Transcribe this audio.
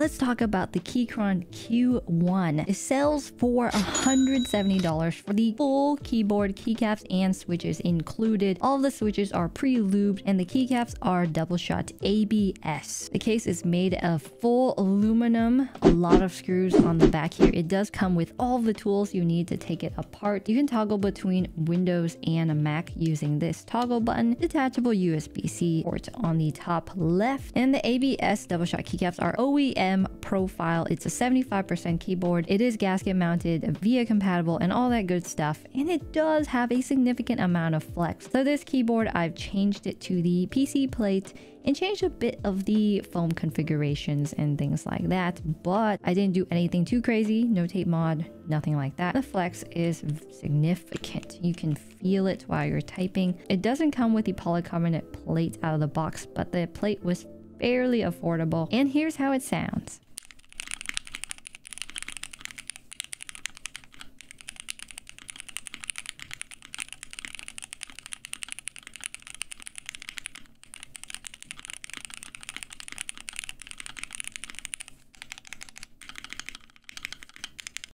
Let's talk about the Keychron Q1. It sells for $170 for the full keyboard, keycaps, and switches included. All the switches are pre-lubed and the keycaps are double-shot ABS. The case is made of full aluminum, a lot of screws on the back here. It does come with all the tools you need to take it apart. You can toggle between Windows and a Mac using this toggle button, detachable USB-C port on the top left, and the ABS double-shot keycaps are OEM M profile. It's a 75% keyboard. It is gasket mounted, VIA compatible, and all that good stuff. And it does have a significant amount of flex. So this keyboard, I've changed it to the PC plate and changed a bit of the foam configurations and things like that. But I didn't do anything too crazy. No tape mod, nothing like that. The flex is significant. You can feel it while you're typing. It doesn't come with the polycarbonate plate out of the box, but the plate was barely affordable. And here's how it sounds.